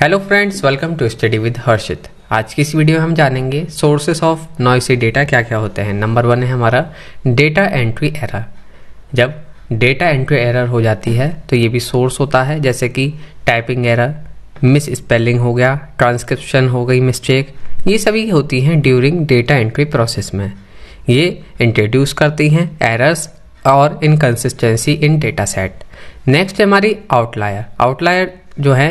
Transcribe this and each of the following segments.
hello friends welcome to study with Harshit आज की इस वीडियो में हम जानेंगे सोर्सेस ऑफ नॉइसी डेटा क्या क्या होते हैं नंबर वन है हमारा डेटा एंट्री एरर जब डेटा एंट्री एरर हो जाती है तो ये भी सोर्स होता है जैसे कि टाइपिंग एरर मिस स्पेलिंग हो गया ट्रांसक्रिप्शन हो गई मिस्टेक ये सभी होती हैं ड्यूरिंग डेटा एंट्री प्रोसेस में ये इंट्रोड्यूस करती हैं एरर्स और inconsistency in data set next है हमारी आउटलायर आउटलायर जो है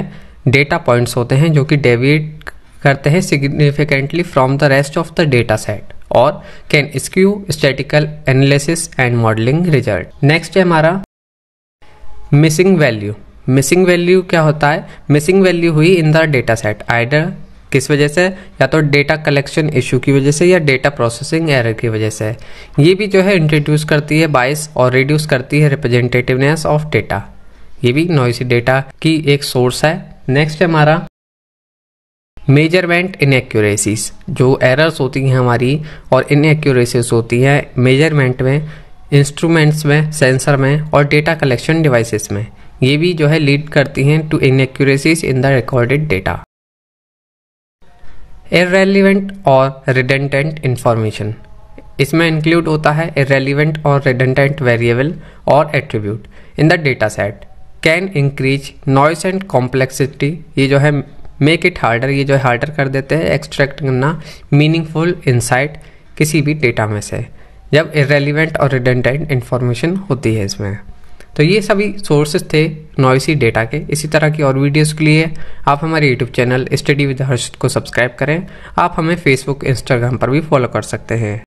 डेटा पॉइंट्स होते हैं जो कि डेविएट करते हैं significantly from the rest of the data set और can skew statistical analysis and modelling result next है हमारा मिसिंग वैल्यू मिसिंग वैल्यू क्या होता है मिसिंग वैल्यू हुई in the data set either किस वजह से या तो डेटा कलेक्शन इशू की वजह से या डेटा प्रोसेसिंग एरर की वजह से ये भी जो है इंट्रोड्यूस करती है बाइस और रिड्यूस करती है रिप्रेजेंटेटिवनेस ऑफ डेटा ये भी नॉइसी डेटा की एक सोर्स है नेक्स्ट है हमारा मेजरमेंट इनएक्यूरेसीज जो एरर्स होती हैं हमारी और इनएक्यूरेसीज होती हैं मेजरमेंट में इंस्ट्रूमेंट्स में सेंसर में और डेटा कलेक्शन डिवाइसेस में ये भी जो है लीड करती हैं to inaccuracies in the recorded data irrelevant और रिडेंटेंट इन्फॉर्मेशन इसमें इंक्लूड होता है इरेलीवेंट और रिडेंटेंट वेरिएबल और attribute in the data set can increase noise and complexity ये जो है मेक इट हार्डर ये जो है हार्डर कर देते हैं एक्सट्रैक्ट करना मीनिंगफुल इंसाइट किसी भी डेटा में से जब इरेलीवेंट और रिडेंडेंट इन्फॉर्मेशन होती है इसमें तो ये सभी सोर्सेज थे नॉइसी डेटा के इसी तरह की और वीडियोस के लिए आप हमारे YouTube channel study with Harsh को सब्सक्राइब करें आप हमें फेसबुक इंस्टाग्राम पर भी फॉलो कर सकते हैं